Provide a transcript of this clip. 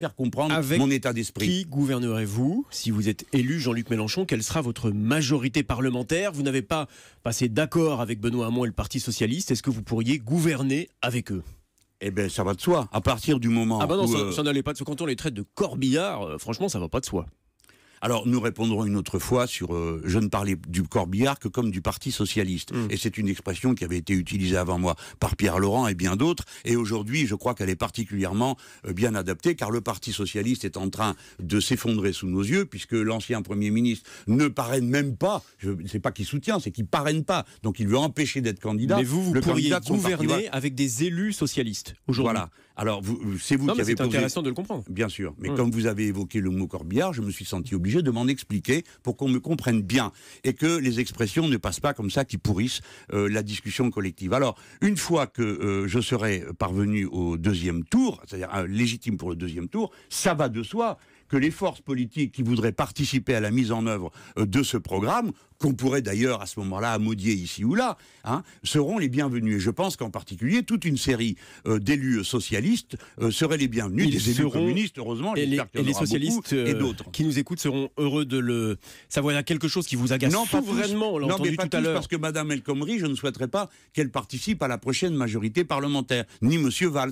faire comprendre mon état d'esprit. Qui gouvernerez-vous si vous êtes élu Jean-Luc Mélenchon Quelle sera votre majorité parlementaire Vous n'avez pas passé d'accord avec Benoît Hamon et le Parti Socialiste. Est-ce que vous pourriez gouverner avec eux eh bien, ça va de soi. À partir du moment où... ah bah non, euh, ça, n'allait pas de soi. Quand on les traite de corbillards, euh, franchement, ça va pas de soi. Alors nous répondrons une autre fois sur euh, je ne parlais du corbillard que comme du Parti socialiste. Hmm. Et c'est une expression qui avait été utilisée avant moi par Pierre Laurent et bien d'autres. Et aujourd'hui, je crois qu'elle est particulièrement euh, bien adaptée car le Parti socialiste est en train de s'effondrer sous nos yeux puisque l'ancien Premier ministre ne parraine même pas, je ne sais pas qui soutient, c'est qu'il parraine pas. Donc il veut empêcher d'être candidat. Mais vous, vous pourriez gouverner avec des élus socialistes aujourd'hui. Voilà. Alors, c'est vous, qui avez C'est intéressant de le comprendre. Bien sûr. Mais hum. comme vous avez évoqué le mot corbillard, je me suis senti obligé de m'en expliquer pour qu'on me comprenne bien et que les expressions ne passent pas comme ça qui pourrissent euh, la discussion collective. Alors, une fois que euh, je serai parvenu au deuxième tour, c'est-à-dire euh, légitime pour le deuxième tour, ça va de soi que les forces politiques qui voudraient participer à la mise en œuvre euh, de ce programme, qu'on pourrait d'ailleurs à ce moment-là amodier ici ou là, hein, seront les bienvenus. Et je pense qu'en particulier, toute une série euh, d'élus euh, socialistes seraient les bienvenus, des élus communistes, heureusement, et les, socialistes et d'autres. qui nous écoutent seront heureux de le savoir. Il quelque chose qui vous agace non, pas vraiment, tout Parce que Madame El Khomri, je ne souhaiterais pas qu'elle participe à la prochaine majorité parlementaire, ni M. Valls.